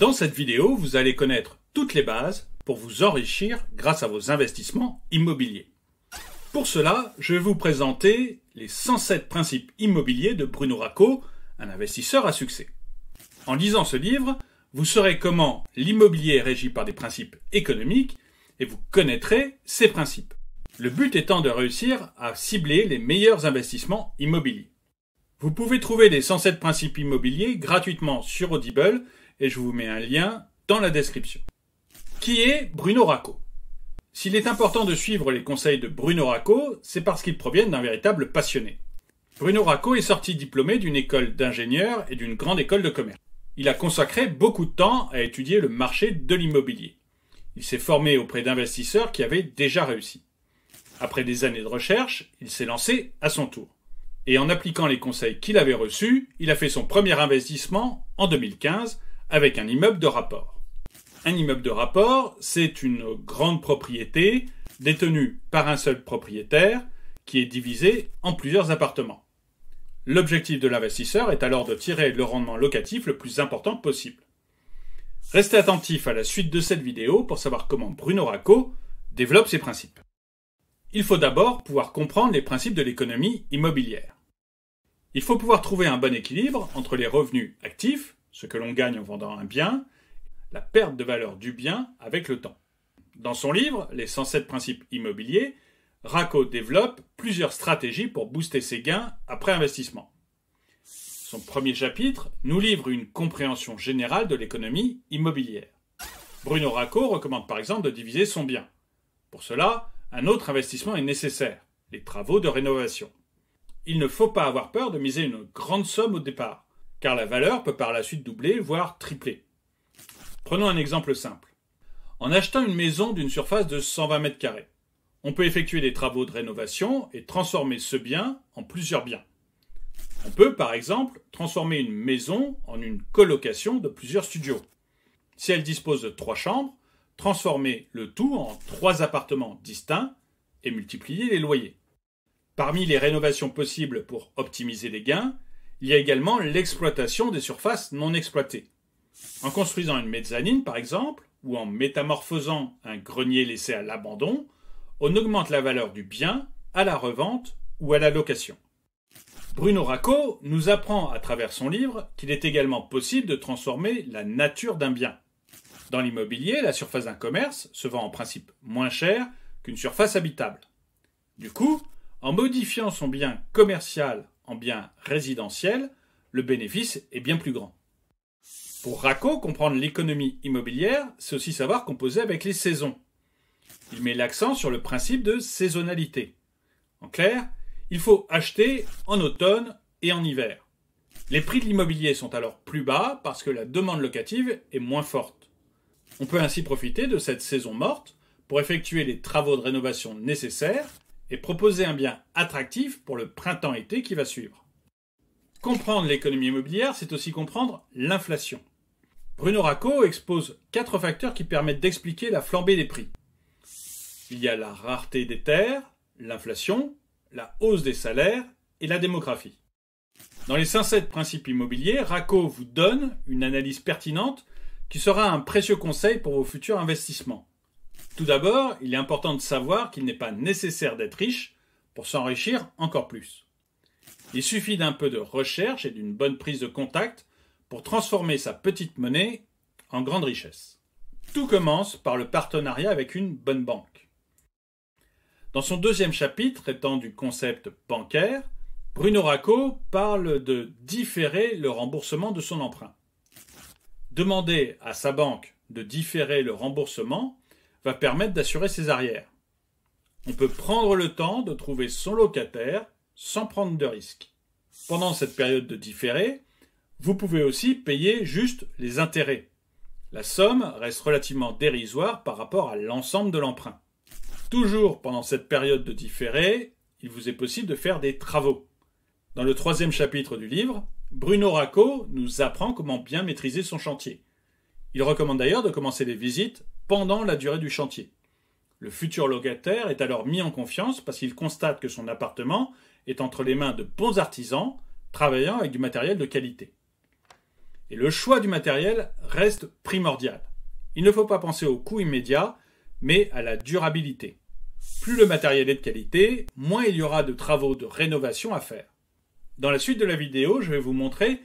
Dans cette vidéo, vous allez connaître toutes les bases pour vous enrichir grâce à vos investissements immobiliers. Pour cela, je vais vous présenter les 107 principes immobiliers de Bruno Racco, un investisseur à succès. En lisant ce livre, vous saurez comment l'immobilier est régi par des principes économiques et vous connaîtrez ces principes. Le but étant de réussir à cibler les meilleurs investissements immobiliers. Vous pouvez trouver les 107 principes immobiliers gratuitement sur Audible et je vous mets un lien dans la description. Qui est Bruno Racco S'il est important de suivre les conseils de Bruno Racco, c'est parce qu'ils proviennent d'un véritable passionné. Bruno Racco est sorti diplômé d'une école d'ingénieurs et d'une grande école de commerce. Il a consacré beaucoup de temps à étudier le marché de l'immobilier. Il s'est formé auprès d'investisseurs qui avaient déjà réussi. Après des années de recherche, il s'est lancé à son tour. Et en appliquant les conseils qu'il avait reçus, il a fait son premier investissement en 2015 avec un immeuble de rapport. Un immeuble de rapport, c'est une grande propriété détenue par un seul propriétaire qui est divisée en plusieurs appartements. L'objectif de l'investisseur est alors de tirer le rendement locatif le plus important possible. Restez attentif à la suite de cette vidéo pour savoir comment Bruno Racco développe ses principes. Il faut d'abord pouvoir comprendre les principes de l'économie immobilière. Il faut pouvoir trouver un bon équilibre entre les revenus actifs ce que l'on gagne en vendant un bien, la perte de valeur du bien avec le temps. Dans son livre, Les 107 principes immobiliers, Racco développe plusieurs stratégies pour booster ses gains après investissement. Son premier chapitre nous livre une compréhension générale de l'économie immobilière. Bruno Racco recommande par exemple de diviser son bien. Pour cela, un autre investissement est nécessaire, les travaux de rénovation. Il ne faut pas avoir peur de miser une grande somme au départ car la valeur peut par la suite doubler, voire tripler. Prenons un exemple simple. En achetant une maison d'une surface de 120 mètres carrés, on peut effectuer des travaux de rénovation et transformer ce bien en plusieurs biens. On peut, par exemple, transformer une maison en une colocation de plusieurs studios. Si elle dispose de trois chambres, transformer le tout en trois appartements distincts et multiplier les loyers. Parmi les rénovations possibles pour optimiser les gains, il y a également l'exploitation des surfaces non exploitées. En construisant une mezzanine, par exemple, ou en métamorphosant un grenier laissé à l'abandon, on augmente la valeur du bien à la revente ou à la location. Bruno Racco nous apprend à travers son livre qu'il est également possible de transformer la nature d'un bien. Dans l'immobilier, la surface d'un commerce se vend en principe moins cher qu'une surface habitable. Du coup, en modifiant son bien commercial en bien résidentiel, le bénéfice est bien plus grand. Pour RACO, comprendre l'économie immobilière, c'est aussi savoir composer avec les saisons. Il met l'accent sur le principe de saisonnalité. En clair, il faut acheter en automne et en hiver. Les prix de l'immobilier sont alors plus bas parce que la demande locative est moins forte. On peut ainsi profiter de cette saison morte pour effectuer les travaux de rénovation nécessaires et proposer un bien attractif pour le printemps-été qui va suivre. Comprendre l'économie immobilière, c'est aussi comprendre l'inflation. Bruno Racco expose quatre facteurs qui permettent d'expliquer la flambée des prix. Il y a la rareté des terres, l'inflation, la hausse des salaires et la démographie. Dans les 57 principes immobiliers, Racco vous donne une analyse pertinente qui sera un précieux conseil pour vos futurs investissements. Tout d'abord, il est important de savoir qu'il n'est pas nécessaire d'être riche pour s'enrichir encore plus. Il suffit d'un peu de recherche et d'une bonne prise de contact pour transformer sa petite monnaie en grande richesse. Tout commence par le partenariat avec une bonne banque. Dans son deuxième chapitre étant du concept bancaire, Bruno Racco parle de différer le remboursement de son emprunt. Demander à sa banque de différer le remboursement va permettre d'assurer ses arrières. On peut prendre le temps de trouver son locataire sans prendre de risques. Pendant cette période de différé, vous pouvez aussi payer juste les intérêts. La somme reste relativement dérisoire par rapport à l'ensemble de l'emprunt. Toujours pendant cette période de différé, il vous est possible de faire des travaux. Dans le troisième chapitre du livre, Bruno Racco nous apprend comment bien maîtriser son chantier. Il recommande d'ailleurs de commencer les visites pendant la durée du chantier. Le futur locataire est alors mis en confiance parce qu'il constate que son appartement est entre les mains de bons artisans travaillant avec du matériel de qualité. Et le choix du matériel reste primordial. Il ne faut pas penser au coût immédiat, mais à la durabilité. Plus le matériel est de qualité, moins il y aura de travaux de rénovation à faire. Dans la suite de la vidéo, je vais vous montrer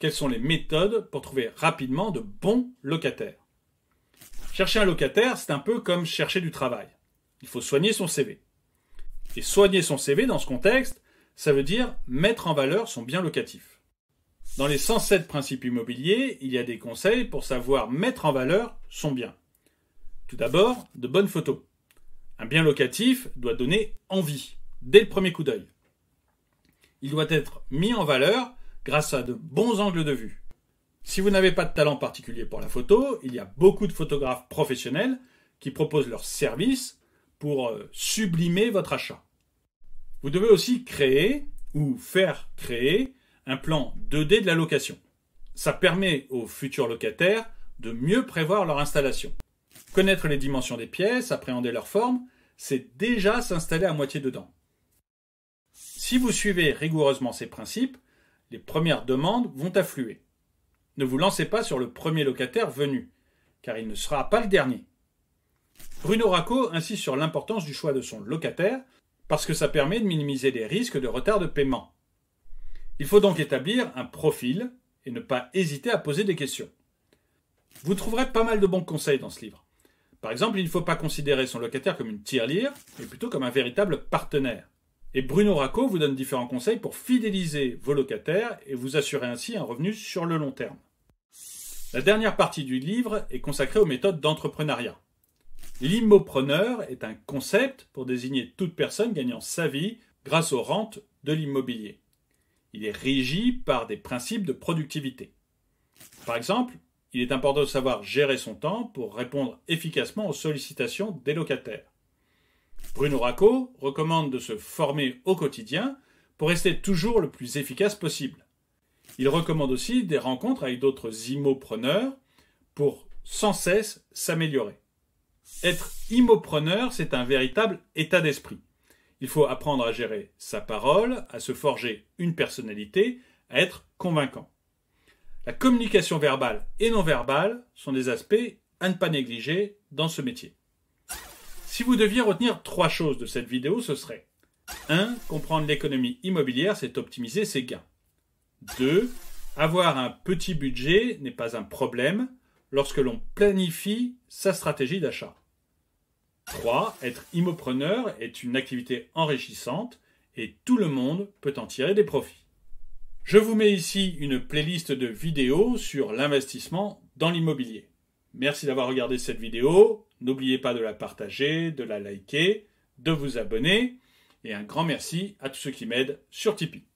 quelles sont les méthodes pour trouver rapidement de bons locataires Chercher un locataire, c'est un peu comme chercher du travail. Il faut soigner son CV. Et soigner son CV dans ce contexte, ça veut dire mettre en valeur son bien locatif. Dans les 107 principes immobiliers, il y a des conseils pour savoir mettre en valeur son bien. Tout d'abord, de bonnes photos. Un bien locatif doit donner envie, dès le premier coup d'œil. Il doit être mis en valeur grâce à de bons angles de vue. Si vous n'avez pas de talent particulier pour la photo, il y a beaucoup de photographes professionnels qui proposent leurs services pour euh, sublimer votre achat. Vous devez aussi créer ou faire créer un plan 2D de la location. Ça permet aux futurs locataires de mieux prévoir leur installation. Connaître les dimensions des pièces, appréhender leur forme, c'est déjà s'installer à moitié dedans. Si vous suivez rigoureusement ces principes, les premières demandes vont affluer. Ne vous lancez pas sur le premier locataire venu, car il ne sera pas le dernier. Bruno Racco insiste sur l'importance du choix de son locataire, parce que ça permet de minimiser les risques de retard de paiement. Il faut donc établir un profil et ne pas hésiter à poser des questions. Vous trouverez pas mal de bons conseils dans ce livre. Par exemple, il ne faut pas considérer son locataire comme une tirelire, mais plutôt comme un véritable partenaire. Et Bruno Racco vous donne différents conseils pour fidéliser vos locataires et vous assurer ainsi un revenu sur le long terme. La dernière partie du livre est consacrée aux méthodes d'entrepreneuriat. L'immopreneur est un concept pour désigner toute personne gagnant sa vie grâce aux rentes de l'immobilier. Il est régi par des principes de productivité. Par exemple, il est important de savoir gérer son temps pour répondre efficacement aux sollicitations des locataires. Bruno Racco recommande de se former au quotidien pour rester toujours le plus efficace possible. Il recommande aussi des rencontres avec d'autres immopreneurs pour sans cesse s'améliorer. Être immopreneur, c'est un véritable état d'esprit. Il faut apprendre à gérer sa parole, à se forger une personnalité, à être convaincant. La communication verbale et non verbale sont des aspects à ne pas négliger dans ce métier. Si vous deviez retenir trois choses de cette vidéo, ce serait 1. Comprendre l'économie immobilière, c'est optimiser ses gains. 2. Avoir un petit budget n'est pas un problème lorsque l'on planifie sa stratégie d'achat. 3. Être immopreneur est une activité enrichissante et tout le monde peut en tirer des profits. Je vous mets ici une playlist de vidéos sur l'investissement dans l'immobilier. Merci d'avoir regardé cette vidéo. N'oubliez pas de la partager, de la liker, de vous abonner. Et un grand merci à tous ceux qui m'aident sur Tipeee.